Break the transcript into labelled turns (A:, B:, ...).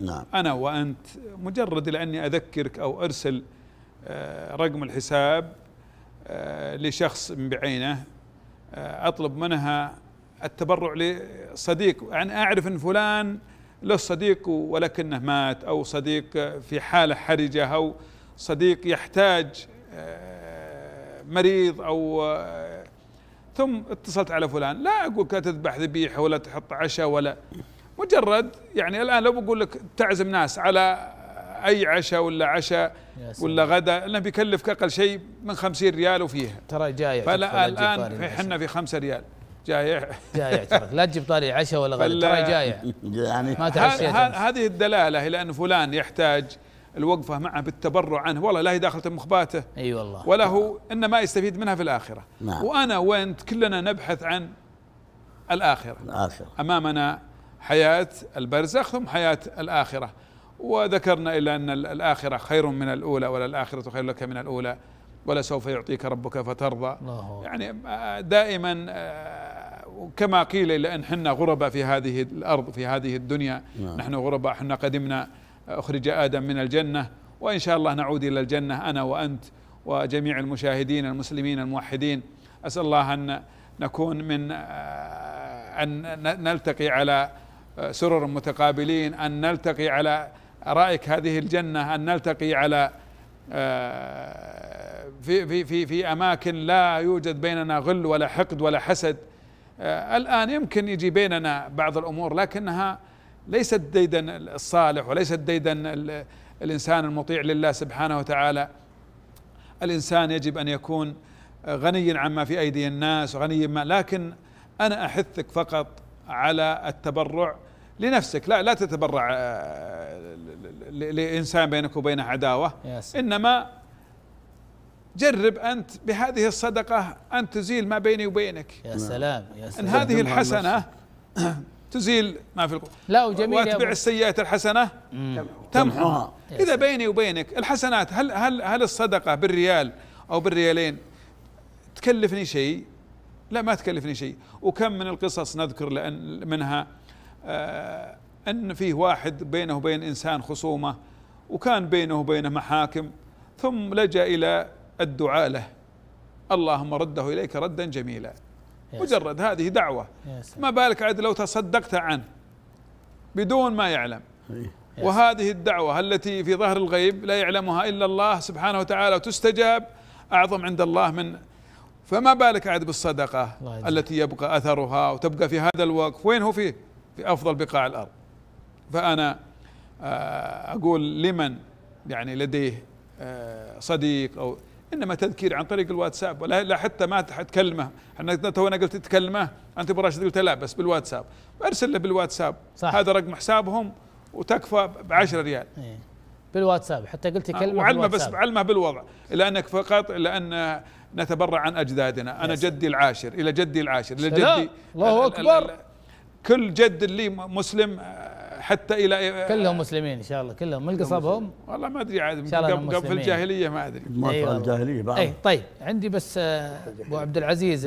A: نعم أنا وأنت مجرد لأني أذكرك أو أرسل آه، رقم الحساب آه، لشخص بعينه آه، أطلب منها التبرع لصديق يعني أعرف أن فلان له صديق ولكنه مات أو صديق في حالة حرجة أو صديق يحتاج مريض أو ثم اتصلت على فلان لا أقول لا تذبح ذبيحة ولا تحط عشاء ولا مجرد يعني الان لو بقول لك تعزم ناس على اي عشاء ولا عشاء ولا غدا انه بيكلفك اقل شيء من 50 ريال وفيها ترى جايع فلا الان احنا في 5 ريال جايع جايع لا تجيب طاري عشاء ولا غدا ترى جايع يعني ما هذه الدلاله الى ان فلان يحتاج الوقفة معه بالتبرع عنه والله لا هي داخلة مخباته أي أيوة والله ولا هو إنما يستفيد منها في الآخرة نعم. وأنا وأنت كلنا نبحث عن الآخرة الآخرة أمامنا حياة البرزخ ثم حياة الآخرة وذكرنا إلى أن الآخرة خير من الأولى ولا الآخرة خير لك من الأولى ولا سوف يعطيك ربك فترضى يعني آه، دائما آه، كما قيل إلى أن حنا غرباء في هذه الأرض في هذه الدنيا نعم. نحن غرباء حنا قدمنا آه، أخرج آدم من الجنة وإن شاء الله نعود إلى الجنة أنا وأنت وجميع المشاهدين المسلمين الموحدين أسأل الله أن نكون من أن نلتقي على سرر متقابلين أن نلتقي على رأيك هذه الجنة أن نلتقي على آه، في في في في أماكن لا يوجد بيننا غل ولا حقد ولا حسد آه، الآن يمكن يجي بيننا بعض الأمور لكنها ليست ديدن الصالح وليست ديدن الإنسان المطيع لله سبحانه وتعالى الإنسان يجب أن يكون آه، غنيا عما في أيدي الناس وغنيا ما لكن أنا أحثك فقط على التبرع لنفسك لا لا تتبرع آه، لانسان بينك وبينه عداوه انما جرب انت بهذه الصدقه ان تزيل ما بيني وبينك يا نعم. سلام يا سلام ان هذه الحسنه تزيل ما في القلوب لا وجميل واتبع السيئات الحسنه تمحوها اذا بيني وبينك الحسنات هل هل هل الصدقه بالريال او بالريالين تكلفني شيء لا ما تكلفني شيء وكم من القصص نذكر لأن منها آه أن فيه واحد بينه وبين إنسان خصومة وكان بينه وبينه محاكم ثم لجأ إلى الدعاء له اللهم رده إليك ردا جميلا مجرد هذه دعوة ما بالك عاد لو تصدقت عنه بدون ما يعلم إيه، وهذه الدعوة التي في ظهر الغيب لا يعلمها إلا الله سبحانه وتعالى وتستجاب أعظم عند الله من فما بالك عاد بالصدقة التي يبقى أثرها وتبقى في هذا الوقف وين هو فيه في أفضل بقاع الأرض فأنا آه، أقول لمن يعني لديه آه، صديق أو إنما تذكير عن طريق الواتساب ولا لا حتى ما تكلمه احنا تونا قلت تكلمه أنت براشد قلت لا بس بالواتساب أرسل له بالواتساب صح. هذا رقم حسابهم وتكفى ب 10 ريال إيه. بالواتساب حتى قلت كلمه وعلمه بس علمه بالوضع لانك فقط لان نتبرع عن اجدادنا انا جدي العاشر الى جدي العاشر الى جدي الله اكبر كل جد لي مسلم آه، حتى الى آه، كلهم مسلمين ان شاء الله كلهم من قصبهم والله ما ادري عاد قبل الجاهليه ما ادري أيوة. الجاهليه بعد إيه، طيب عندي بس آه، ابو عبد العزيز